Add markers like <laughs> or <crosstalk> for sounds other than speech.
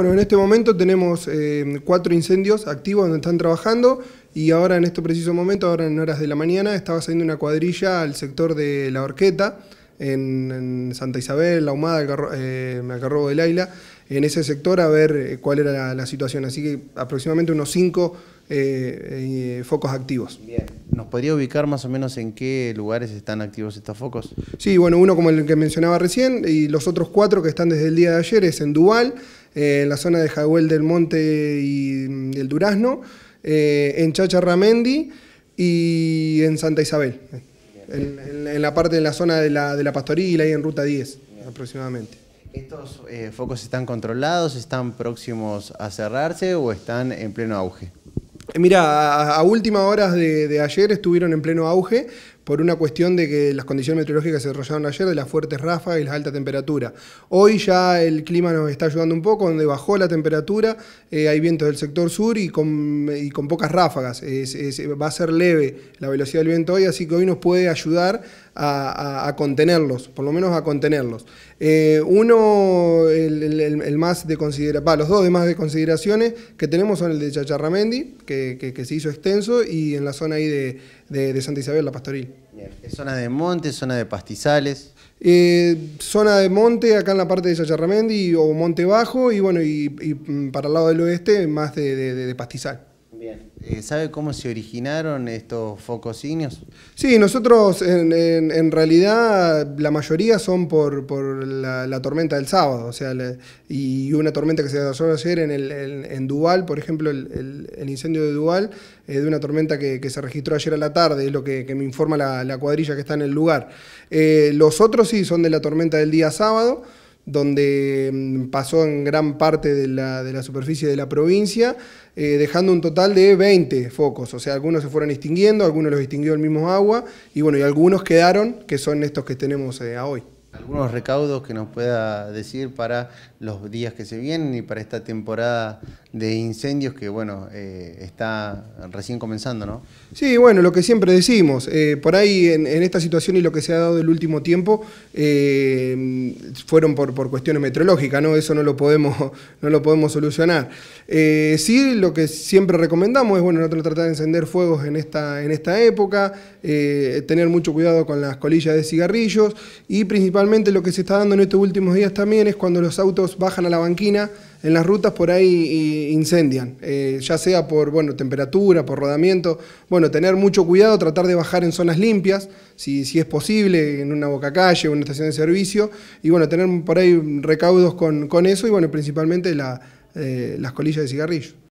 Bueno, en este momento tenemos eh, cuatro incendios activos donde están trabajando y ahora en este preciso momento, ahora en horas de la mañana, estaba saliendo una cuadrilla al sector de la horqueta en, Santa Isabel, La Humada, me eh, del Aila, en ese sector a ver eh, cuál era la, situación. Así que aproximadamente unos cinco eh, eh, focos activos. Bien. ¿Nos podría ubicar más o menos en qué lugares están activos estos focos? Sí, bueno, uno como el que mencionaba recién y los otros cuatro que están desde el día de ayer es en Duval, en la zona de Jaguel del Monte y mm, el Durazno, en Chacharramendi y en Santa Isabel en, la parte de la zona de la, de la pastoril, ahí en ruta 10 aproximadamente. ¿Estos eh, focos están controlados, están próximos a cerrarse o están en pleno auge? Mira, a, última últimas horas de, de, ayer estuvieron en pleno auge por una cuestión de que las condiciones meteorológicas se desarrollaron ayer, de las fuertes ráfagas y las altas temperaturas. Hoy ya el clima nos está ayudando un poco, donde bajó la temperatura, eh, hay vientos del sector sur y con, pocas ráfagas. va a ser leve la velocidad del viento hoy, así que hoy nos puede ayudar a, contenerlos, por lo menos a contenerlos. Eh, uno, el, más de considera, los dos de más de consideraciones que tenemos son el de Chacharramendi, que, se hizo extenso, y en la zona ahí de, de Santa Isabel, la Pastoril zona de monte, zona de pastizales? Eh, zona de monte, acá en la parte de Sayarramendi, o monte bajo, y bueno, y, mm, para el lado del oeste, más de pastizal. Eh, ¿Sabe cómo se originaron estos fococinios? Sí, nosotros en, realidad la mayoría son por, la, tormenta del sábado, o sea, y una tormenta que se desarrolló ayer en, Duval, por ejemplo, el, incendio de Duval, eh, de una tormenta que, se registró ayer a la tarde, es lo que, me informa la, cuadrilla que está en el lugar. Eh, los otros sí son de la tormenta del día sábado donde mm, pasó en gran parte de la, de la superficie de la provincia, eh, dejando un total de 20 focos. O sea, algunos se fueron extinguiendo, algunos los extinguió el mismo agua, y bueno, y algunos quedaron, que son estos que tenemos eh, hoy algunos recaudos que nos pueda decir para los días que se vienen y para esta temporada de incendios que, bueno, eh, está recién comenzando, ¿no? Sí, bueno, lo que siempre decimos, eh, por ahí en, esta situación y lo que se ha dado el último tiempo eh, fueron por, por, cuestiones meteorológicas, ¿no? Eso no lo podemos, <laughs> no lo podemos solucionar. sí, lo que siempre recomendamos es, bueno, no tratar de encender fuegos en esta, en esta época, tener mucho cuidado con las colillas de cigarrillos y principalmente lo que se está dando en estos últimos días también es cuando los autos bajan a la banquina en las rutas por ahí incendian, eh, ya sea por bueno, temperatura, por rodamiento. Bueno, tener mucho cuidado, tratar de bajar en zonas limpias, si, es posible, en una boca calle, una estación de servicio, y bueno, tener por ahí recaudos con, eso y bueno, principalmente eh, las colillas de cigarrillo.